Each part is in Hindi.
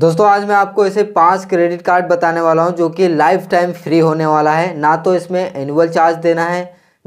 दोस्तों आज मैं आपको ऐसे पांच क्रेडिट कार्ड बताने वाला हूं जो कि लाइफ टाइम फ्री होने वाला है ना तो इसमें एनुअल चार्ज देना है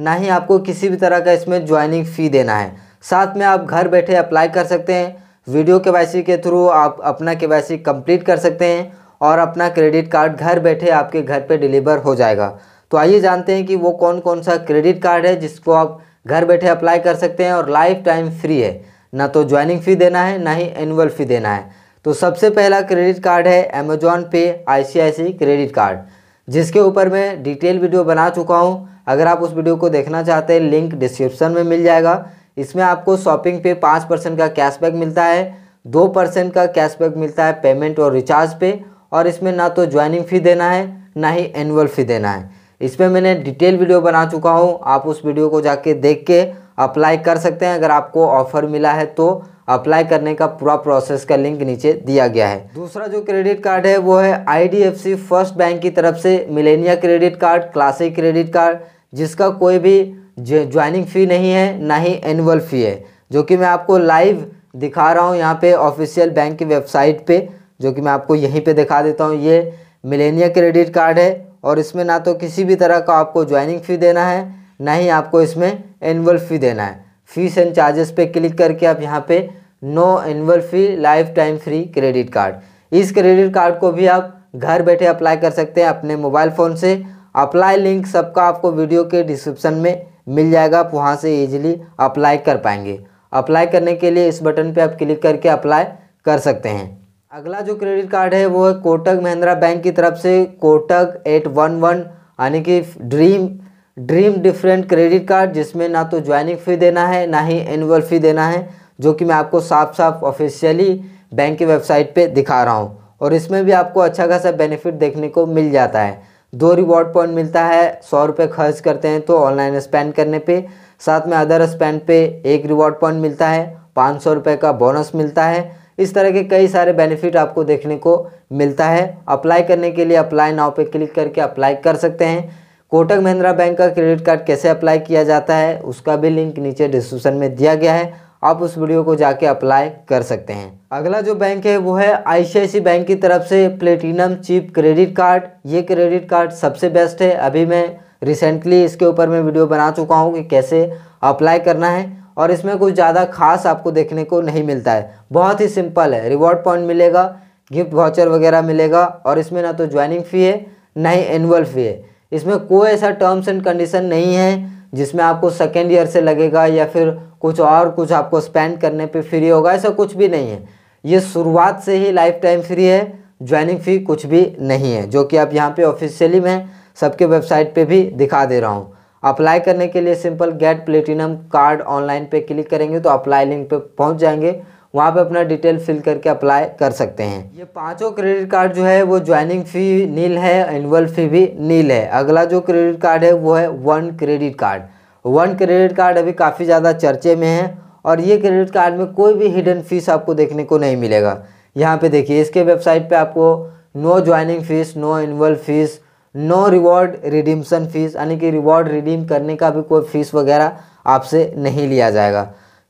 ना ही आपको किसी भी तरह का इसमें ज्वाइनिंग फ़ी देना है साथ में आप घर बैठे अप्लाई कर सकते हैं वीडियो के के थ्रू आप अपना के कंप्लीट कर सकते हैं और अपना क्रेडिट कार्ड घर बैठे आपके घर पर डिलीवर हो जाएगा तो आइए जानते हैं कि वो कौन कौन सा क्रेडिट कार्ड है जिसको आप घर बैठे अप्लाई कर सकते हैं और लाइफ टाइम फ्री है ना तो ज्वाइनिंग फ़ी देना है ना ही एनुअल फ़ी देना है तो सबसे पहला क्रेडिट कार्ड है अमेजॉन पे आई क्रेडिट कार्ड जिसके ऊपर मैं डिटेल वीडियो बना चुका हूँ अगर आप उस वीडियो को देखना चाहते हैं लिंक डिस्क्रिप्शन में मिल जाएगा इसमें आपको शॉपिंग पे पाँच परसेंट का कैशबैक मिलता है दो परसेंट का कैशबैक मिलता है पेमेंट और रिचार्ज पे और इसमें ना तो ज्वाइनिंग फ़ी देना है ना ही एनुअल फ़ी देना है इसमें मैंने डिटेल वीडियो बना चुका हूँ आप उस वीडियो को जाके देख के अप्लाई कर सकते हैं अगर आपको ऑफ़र मिला है तो अप्लाई करने का पूरा प्रोसेस का लिंक नीचे दिया गया है दूसरा जो क्रेडिट कार्ड है वो है आईडीएफसी फर्स्ट बैंक की तरफ से Millennia credit card classic credit card जिसका कोई भी ज्वाइनिंग फ़ी नहीं है ना ही एनुअल फ़ी है जो कि मैं आपको लाइव दिखा रहा हूँ यहाँ पे ऑफिशियल बैंक की वेबसाइट पर जो कि मैं आपको यहीं पर दिखा देता हूँ ये मिलेनिया क्रेडिट कार्ड है और इसमें ना तो किसी भी तरह का आपको ज्वाइनिंग फ़ी देना है ना ही आपको इसमें एनुअल फ़ी देना है फ़ीस एंड चार्जेस पे क्लिक करके आप यहाँ पे no annual fee lifetime free credit card इस क्रेडिट कार्ड को भी आप घर बैठे अप्लाई कर सकते हैं अपने मोबाइल फ़ोन से अप्लाई लिंक सबका आपको वीडियो के डिस्क्रिप्शन में मिल जाएगा आप वहाँ से ईजिली अप्लाई कर पाएंगे अप्लाई करने के लिए इस बटन पे आप क्लिक करके अप्लाई कर सकते हैं अगला जो क्रेडिट कार्ड है वो है कोटक महिंद्रा बैंक की तरफ से कोटक एट वन वन यानी कि dream dream different credit card जिसमें ना तो ज्वाइनिंग फ़ी देना है ना ही एनुअल फ़ी देना है जो कि मैं आपको साफ साफ ऑफिशियली बैंक की वेबसाइट पे दिखा रहा हूँ और इसमें भी आपको अच्छा खासा बेनिफिट देखने को मिल जाता है दो रिवॉर्ड पॉइंट मिलता है सौ रुपये खर्च करते हैं तो ऑनलाइन स्पेंड करने पे साथ में अदर स्पेंड पे एक रिवॉर्ड पॉइंट मिलता है पाँच सौ रुपये का बोनस मिलता है इस तरह के कई सारे बेनिफिट आपको देखने को मिलता है अप्लाई करने के लिए अप्लाई नाव पर क्लिक करके अप्लाई कर सकते हैं कोटक महिंद्रा बैंक का क्रेडिट कार्ड कैसे अप्लाई किया जाता है उसका भी लिंक नीचे डिस्क्रिप्शन में दिया गया है आप उस वीडियो को जाके अप्लाई कर सकते हैं अगला जो बैंक है वो है आई बैंक की तरफ से प्लेटिनम चीप क्रेडिट कार्ड ये क्रेडिट कार्ड सबसे बेस्ट है अभी मैं रिसेंटली इसके ऊपर मैं वीडियो बना चुका हूँ कि कैसे अप्लाई करना है और इसमें कुछ ज़्यादा खास आपको देखने को नहीं मिलता है बहुत ही सिंपल है रिवॉर्ड पॉइंट मिलेगा गिफ्ट वाउचर वगैरह मिलेगा और इसमें ना तो ज्वाइनिंग फ़ी है ना ही एनुअल फ़ी है इसमें कोई ऐसा टर्म्स एंड कंडीशन नहीं है जिसमें आपको सेकेंड ईयर से लगेगा या फिर कुछ और कुछ आपको स्पेंड करने पे फ्री होगा ऐसा कुछ भी नहीं है ये शुरुआत से ही लाइफ टाइम फ्री है ज्वाइनिंग फ़ी कुछ भी नहीं है जो कि आप यहाँ पे ऑफिशियली मैं सबके वेबसाइट पे भी दिखा दे रहा हूँ अप्लाई करने के लिए simple get platinum card online पे क्लिक करेंगे तो अप्लाई लिंक पे पहुँच जाएंगे वहाँ पे अपना डिटेल फिल करके अप्लाई कर सकते हैं ये पांचों क्रेडिट कार्ड जो है वो ज्वाइनिंग फ़ी नील है एनुअल फ़ी भी नील है अगला जो क्रेडिट कार्ड है वो है one credit card one credit card अभी काफ़ी ज़्यादा चर्चे में है और ये क्रेडिट कार्ड में कोई भी हिडन फीस आपको देखने को नहीं मिलेगा यहाँ पर देखिए इसके वेबसाइट पर आपको no joining fees no annual fees no reward redemption fees यानी कि रिवॉर्ड रिडीम करने का भी कोई फ़ीस वगैरह आपसे नहीं लिया जाएगा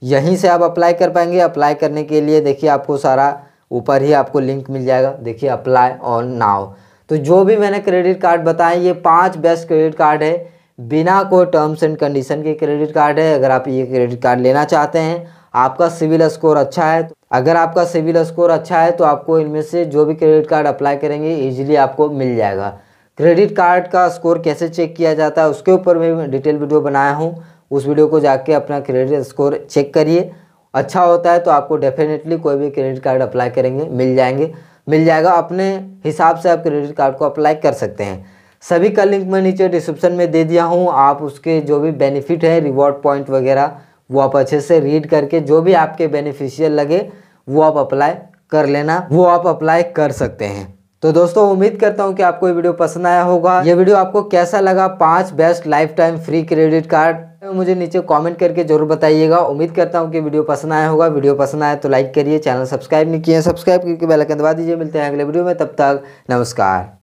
यहीं से आप अप्लाई कर पाएंगे अप्लाई करने के लिए देखिए आपको सारा ऊपर ही आपको लिंक मिल जाएगा देखिए अप्लाई ऑन नाव तो जो भी मैंने क्रेडिट कार्ड बताए ये पांच बेस्ट क्रेडिट कार्ड है बिना कोई टर्म्स एंड कंडीशन के क्रेडिट कार्ड है अगर आप ये क्रेडिट कार्ड लेना चाहते हैं आपका सिविल स्कोर अच्छा है तो अगर आपका सिविल स्कोर अच्छा है तो आपको इनमें से जो भी क्रेडिट कार्ड अप्लाई करेंगे ईजिली आपको मिल जाएगा क्रेडिट कार्ड का स्कोर कैसे चेक किया जाता है उसके ऊपर मैं डिटेल वीडियो बनाया हूँ उस वीडियो को जाके अपना क्रेडिट स्कोर चेक करिए अच्छा होता है तो आपको डेफिनेटली कोई भी क्रेडिट कार्ड अप्लाई करेंगे मिल जाएंगे मिल जाएगा अपने हिसाब से आप क्रेडिट कार्ड को अप्लाई कर सकते हैं सभी का लिंक मैं नीचे डिस्क्रिप्शन में दे दिया हूँ आप उसके जो भी बेनिफिट है रिवॉर्ड पॉइंट वगैरह वो आप अच्छे से रीड करके जो भी आपके बेनिफिशियल लगे वो आप अप्लाई कर लेना वो आप अप्लाई कर सकते हैं तो दोस्तों उम्मीद करता हूँ कि आपको ये वीडियो पसंद आया होगा ये वीडियो आपको कैसा लगा पांच best lifetime free credit card मुझे नीचे कमेंट करके जरूर बताइएगा उम्मीद करता हूँ कि वीडियो पसंद आया होगा वीडियो पसंद आया तो लाइक करिए चैनल सब्सक्राइब नहीं किए सब्सक्राइब करके बेल दबा दीजिए मिलते हैं अगले वीडियो में तब तक नमस्कार